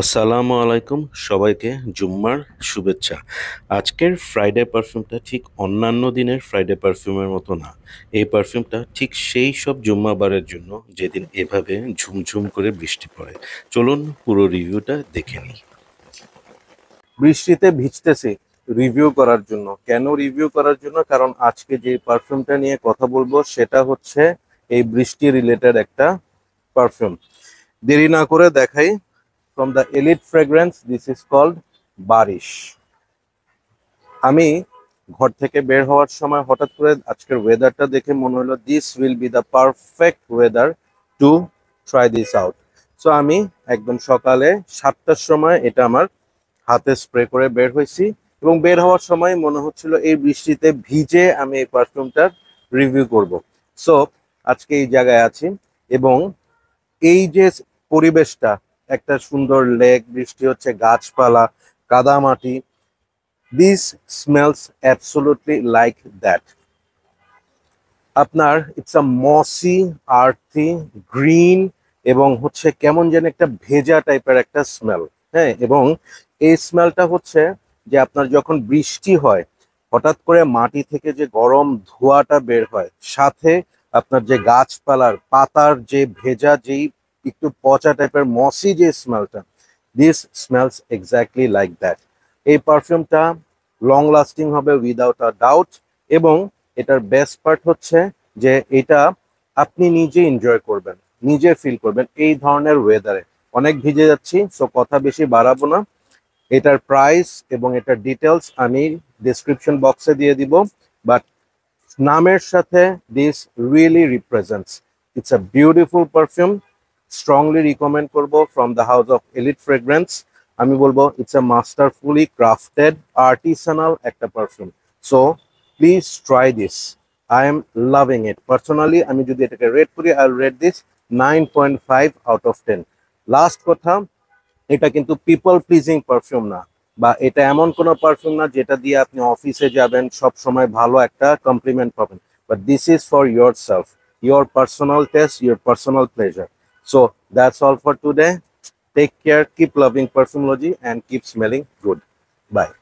আসসালামু আলাইকুম সবাইকে জুম্মার শুভেচ্ছা আজকের ফ্রাইডে পারফিউমটা ঠিক অন্যান্য দিনের ফ্রাইডে পারফিউমের মতো না এই পারফিউমটা ঠিক সেই সব জুম্মাবারের জন্য যেদিন এভাবে ঝুমঝুম করে বৃষ্টি পড়ে চলুন পুরো রিভিউটা দেখে নিই বৃষ্টিতে ভিজতেছে রিভিউ করার জন্য কেন রিভিউ করার জন্য কারণ আজকে যে পারফিউমটা নিয়ে কথা বলবো সেটা হচ্ছে এই বৃষ্টি রিলেটেড একটা পারফিউম দেরি না করে দেখাই from the elite fragrance this is called বারিশ আমি ঘর থেকে বের হওয়ার সময় হঠাৎ করে আজকের ওয়েদারটা দেখে মনে হলো this will be the perfect weather to try this out so আমি একদম সকালে সাতটার সময় এটা আমার হাতে স্প্রে করে বের হয়েছি এবং বের হওয়ার সময় মনে হচ্ছিল এই বৃষ্টিতে ভিজে আমি এই পারফিউমটার রিভিউ করব। সো আজকে এই জায়গায় আছি এবং এই যে পরিবেশটা একটা সুন্দর লেক বৃষ্টি হচ্ছে গাছপালা কাদামাটি this smells absolutely like that আপনার it's a mossy earthy green এবং হচ্ছে কেমন যেন একটা ভেজা টাইপের একটা স্মেল হ্যাঁ এবং এই স্মেলটা হচ্ছে যে আপনার যখন বৃষ্টি হয় হঠাৎ করে মাটি থেকে যে গরম ধোঁয়াটা বের হয় সাথে আপনার যে গাছপালার পাতার যে ভেজা যেই একটু পচা টাইপের মসি যে স্মেলটা this smells exactly like that এই পারফিউমটা লং লাস্টিং হবে উইদাউট আ ডাউট এবং এটার বেস্ট পার্ট হচ্ছে যে এটা আপনি নিজে এনজয় করবেন নিজে ফিল করবেন এই ধরনের ওয়েদারে অনেক ভিজে যাচ্ছি সো কথা বেশি বাড়াবো না এটার প্রাইস এবং এটার ডিটেলস আমি ডিসক্রিপশন বক্সে দিয়ে দিব বাট নামের সাথে this really represents it's a beautiful perfume strongly recommend করব from the house of elite fragrance আমি বলবো it's a masterfully crafted artisanal একটা perfume so please try this I am loving it personally আমি যদি এটাকে rate করি I rate this nine point five out of ten last কথা এটা কিন্তু পিপল প্লিজিং পারফিউম না বা এটা এমন কোনো পারফিউম না যেটা দিয়ে আপনি অফিসে যাবেন সব সময় ভালো একটা কমপ্লিমেন্ট পাবেন but this is for yourself your personal taste your personal pleasure So that's all for today. Take care, keep loving perfumology and keep smelling good. Bye.